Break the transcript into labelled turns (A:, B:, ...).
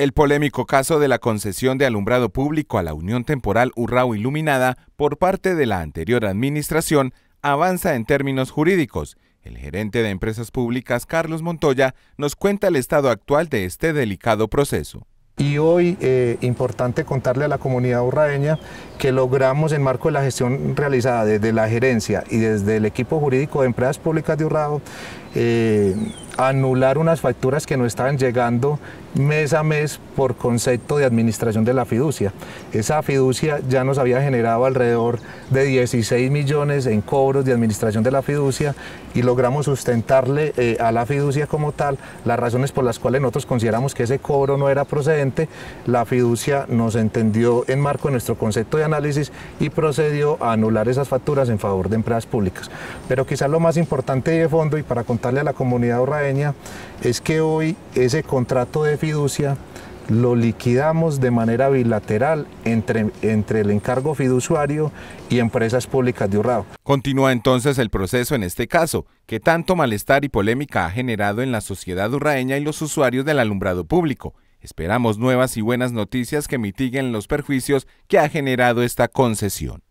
A: El polémico caso de la concesión de alumbrado público a la Unión Temporal Urrao Iluminada por parte de la anterior administración avanza en términos jurídicos. El gerente de empresas públicas, Carlos Montoya, nos cuenta el estado actual de este delicado proceso.
B: Y hoy, eh, importante contarle a la comunidad urraeña que logramos en marco de la gestión realizada desde la gerencia y desde el equipo jurídico de empresas públicas de Urrao, eh, anular unas facturas que no estaban llegando mes a mes por concepto de administración de la fiducia. Esa fiducia ya nos había generado alrededor de 16 millones en cobros de administración de la fiducia y logramos sustentarle eh, a la fiducia como tal las razones por las cuales nosotros consideramos que ese cobro no era procedente. La fiducia nos entendió en marco de nuestro concepto de análisis y procedió a anular esas facturas en favor de empresas públicas. Pero quizás lo más importante de fondo y para continuar a la comunidad urraeña es que hoy ese contrato de fiducia lo liquidamos de manera bilateral entre, entre el encargo fiduciario y empresas públicas de Urrao.
A: Continúa entonces el proceso en este caso, que tanto malestar y polémica ha generado en la sociedad urraeña y los usuarios del alumbrado público. Esperamos nuevas y buenas noticias que mitiguen los perjuicios que ha generado esta concesión.